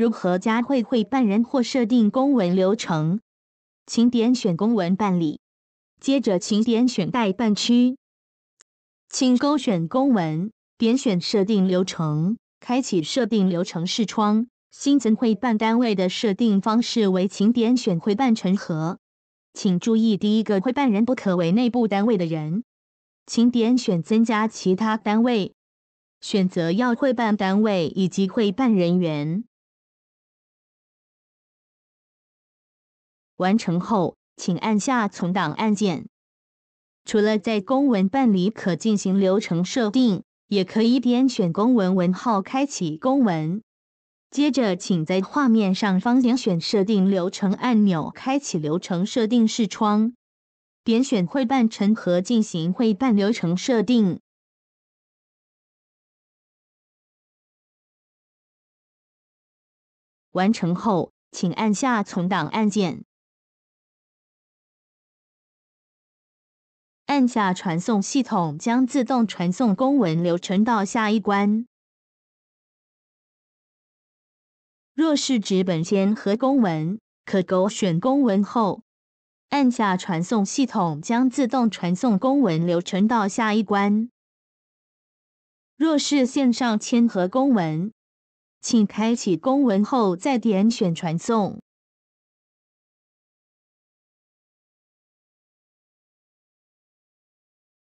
如何加会会办人或设定公文流程？请点选公文办理，接着请点选代办区，请勾选公文，点选设定流程，开启设定流程视窗。新增会办单位的设定方式为请点选会办成核，请注意第一个会办人不可为内部单位的人，请点选增加其他单位，选择要会办单位以及会办人员。完成后，请按下存档按键。除了在公文办理可进行流程设定，也可以点选公文文号开启公文。接着，请在画面上方点选设定流程按钮，开启流程设定视窗，点选会办成和进行会办流程设定。完成后，请按下存档按键。按下传送系统将自动传送公文流程到下一关。若是纸本签和公文，可勾选公文后按下传送系统将自动传送公文流程到下一关。若是线上签和公文，请开启公文后再点选传送。